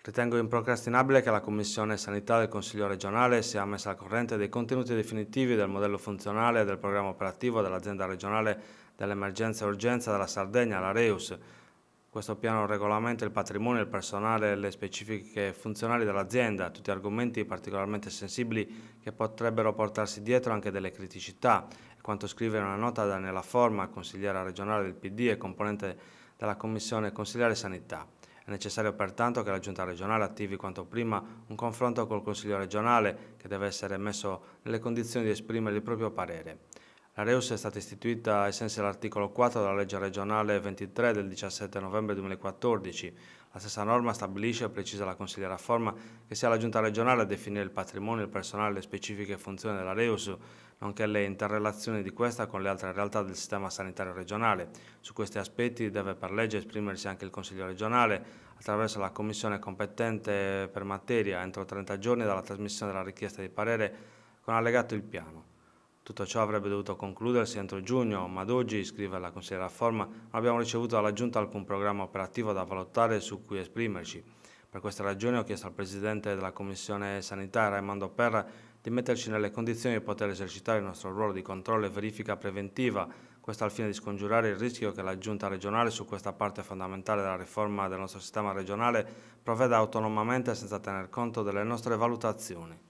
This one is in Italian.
Ritengo improcrastinabile che la Commissione Sanità del Consiglio regionale sia messa al corrente dei contenuti definitivi del modello funzionale e del programma operativo dell'azienda regionale dell'emergenza e urgenza della Sardegna, la Reus. Questo piano regolamenta il patrimonio, il personale e le specifiche funzionali dell'azienda, tutti argomenti particolarmente sensibili che potrebbero portarsi dietro anche delle criticità. Quanto scrive una nota Daniela Forma, consigliera regionale del PD e componente della Commissione Consigliare Sanità. È necessario pertanto che la Giunta regionale attivi quanto prima un confronto col Consiglio regionale che deve essere messo nelle condizioni di esprimere il proprio parere. La Reus è stata istituita ai sensi dell'articolo 4 della legge regionale 23 del 17 novembre 2014. La stessa norma stabilisce e precisa la consigliera Forma che sia la giunta regionale a definire il patrimonio, il personale e le specifiche funzioni della Reus, nonché le interrelazioni di questa con le altre realtà del sistema sanitario regionale. Su questi aspetti deve per legge esprimersi anche il Consiglio regionale attraverso la commissione competente per materia entro 30 giorni dalla trasmissione della richiesta di parere con allegato il piano. Tutto ciò avrebbe dovuto concludersi entro giugno, ma ad oggi, scrive la consigliera Forma, non abbiamo ricevuto dalla Giunta alcun programma operativo da valutare su cui esprimerci. Per questa ragione ho chiesto al Presidente della Commissione Sanità, Raimondo Perra, di metterci nelle condizioni di poter esercitare il nostro ruolo di controllo e verifica preventiva, questo al fine di scongiurare il rischio che la Giunta regionale su questa parte fondamentale della riforma del nostro sistema regionale provveda autonomamente senza tener conto delle nostre valutazioni.